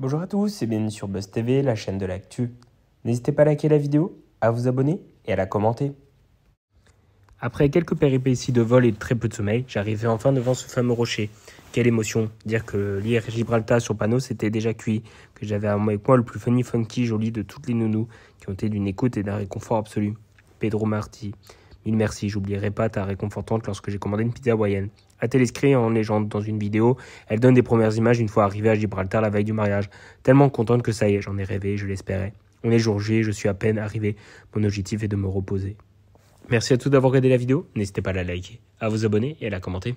Bonjour à tous et bienvenue sur Buzz TV, la chaîne de l'actu. N'hésitez pas à liker la vidéo, à vous abonner et à la commenter. Après quelques péripéties de vol et de très peu de sommeil, j'arrivais enfin devant ce fameux rocher. Quelle émotion Dire que l'IR Gibraltar sur panneau, s'était déjà cuit, que j'avais à moi le plus funny, funky, joli de toutes les nounous, qui ont été d'une écoute et d'un réconfort absolu. Pedro Marti, une merci, j'oublierai pas ta réconfortante lorsque j'ai commandé une pizza A À écrit en légende dans une vidéo, elle donne des premières images une fois arrivée à Gibraltar la veille du mariage. Tellement contente que ça y est, j'en ai rêvé, je l'espérais. On est jour J, je suis à peine arrivé. Mon objectif est de me reposer. Merci à tous d'avoir regardé la vidéo. N'hésitez pas à la liker, à vous abonner et à la commenter.